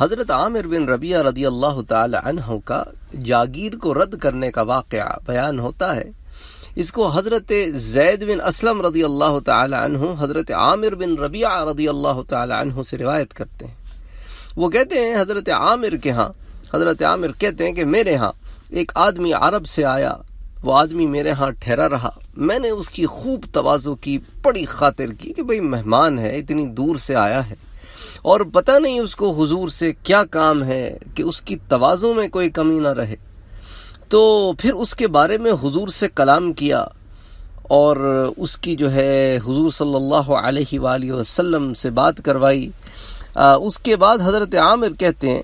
हज़रत आमिर बिन रबिया रदी अल्लाह तह का जागीर को रद्द करने का वाक़ बयान होता है इसको हज़रत जैद बिन असलम रदी अल्लाह तहों हज़रत आमिर बिन रबिया रदी अल्लाह तहों से रिवायत करते हैं वो कहते हैं हज़रत आमिर के यहाँ हज़रत आमिर कहते हैं कि मेरे यहाँ एक आदमी अरब से आया वो आदमी मेरे यहाँ ठहरा रहा मैंने उसकी खूब तोज़ो की बड़ी खातिर की कि भाई मेहमान है इतनी दूर से आया है और पता नहीं उसको हुजूर से क्या काम है कि उसकी तवाज़ों में कोई कमी ना रहे तो फिर उसके बारे में हुजूर से कलाम किया और उसकी जो है हुजूर सल्लल्लाहु अलैहि वसल्लम से बात करवाई आ, उसके बाद हज़रत आमिर कहते हैं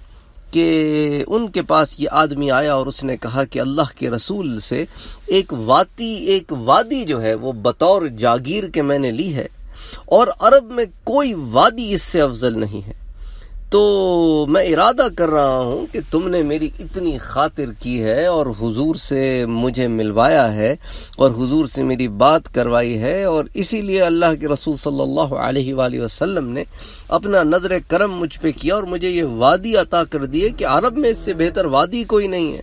कि उनके पास ये आदमी आया और उसने कहा कि अल्लाह के रसूल से एक वाती एक वादी जो है वो बतौर जागीर के मैंने ली है और अरब में कोई वादी इससे अफजल नहीं है तो मैं इरादा कर रहा हूँ कि तुमने मेरी इतनी खातिर की है और हुजूर से मुझे मिलवाया है और हुजूर से मेरी बात करवाई है और इसीलिए अल्लाह के रसूल सल्लल्लाहु अलैहि वसल्लम ने अपना नज़र करम मुझ पे किया और मुझे ये वादी अता कर दिए कि अरब में इससे बेहतर वादी कोई नहीं है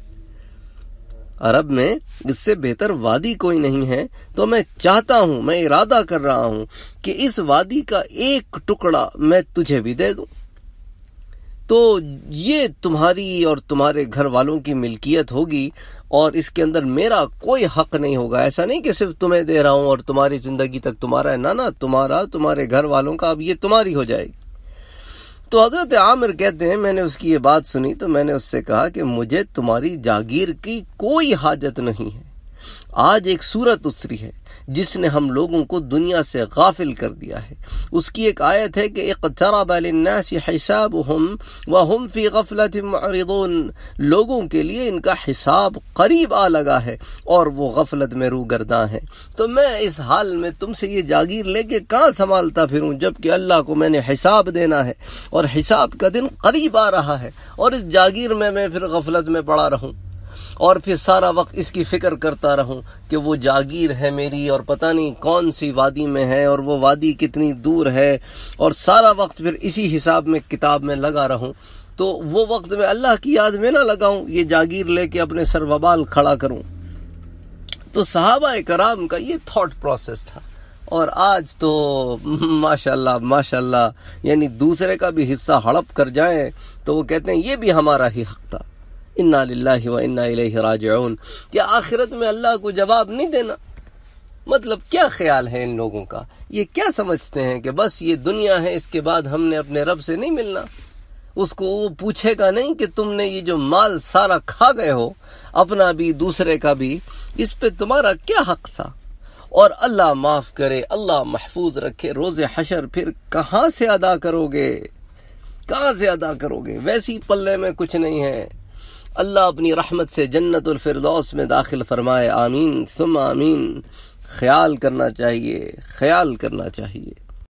अरब में इससे बेहतर वादी कोई नहीं है तो मैं चाहता हूं मैं इरादा कर रहा हूं कि इस वादी का एक टुकड़ा मैं तुझे भी दे दू तो ये तुम्हारी और तुम्हारे घर वालों की मिल्कियत होगी और इसके अंदर मेरा कोई हक नहीं होगा ऐसा नहीं कि सिर्फ तुम्हें दे रहा हूं और तुम्हारी जिंदगी तक तुम्हारा है ना ना तुम्हारा तुम्हारे घर वालों का अब ये तुम्हारी हो जाएगी तो हजरत आमिर कहते हैं मैंने उसकी ये बात सुनी तो मैंने उससे कहा कि मुझे तुम्हारी जागीर की कोई हाजत नहीं है आज एक सूरत उतरी है जिसने हम लोगों को दुनिया से गाफिल कर दिया है उसकी एक आयत है कि एक हिसाब हम व हम फ़ी गफलत लोगों के लिए इनका हिसाब करीब आ लगा है और वो गफलत में रूगर्दा हैं तो मैं इस हाल में तुमसे ये जागीर लेके कहाँ संभालता फिरूँ जबकि अल्लाह को मैंने हिसाब देना है और हिसाब का दिन करीब आ रहा है और इस जागीर में मैं फिर गफलत में पड़ा रहूँ और फिर सारा वक्त इसकी फ़िक्र करता रहूं कि वो जागीर है मेरी और पता नहीं कौन सी वादी में है और वो वादी कितनी दूर है और सारा वक्त फिर इसी हिसाब में किताब में लगा रहूं तो वो वक्त मैं अल्लाह की याद में ना लगाऊं ये जागीर लेके अपने सर वबाल खड़ा करूं तो सहाबा कराम का ये थॉट प्रोसेस था और आज तो माशाल्लाह माशाल्लाह यानी दूसरे का भी हिस्सा हड़प कर जाए तो वो कहते हैं ये भी हमारा ही हक था इन्ना व इन्ना राजउन क्या आखिरत में अल्लाह को जवाब नहीं देना मतलब क्या ख्याल है इन लोगों का ये क्या समझते हैं कि बस ये दुनिया है इसके बाद हमने अपने रब से नहीं मिलना उसको वो पूछेगा नहीं कि तुमने ये जो माल सारा खा गए हो अपना भी दूसरे का भी इस पे तुम्हारा क्या हक था और अल्लाह माफ करे अल्लाह महफूज रखे रोज हशर फिर कहाँ से अदा करोगे कहाँ से अदा करोगे वैसी पल्ले में कुछ नहीं है अल्लाह अपनी रहमत से जन्नतफरदौस में दाखिल फरमाए आमीन सुम आमीन ख्याल करना चाहिए ख्याल करना चाहिए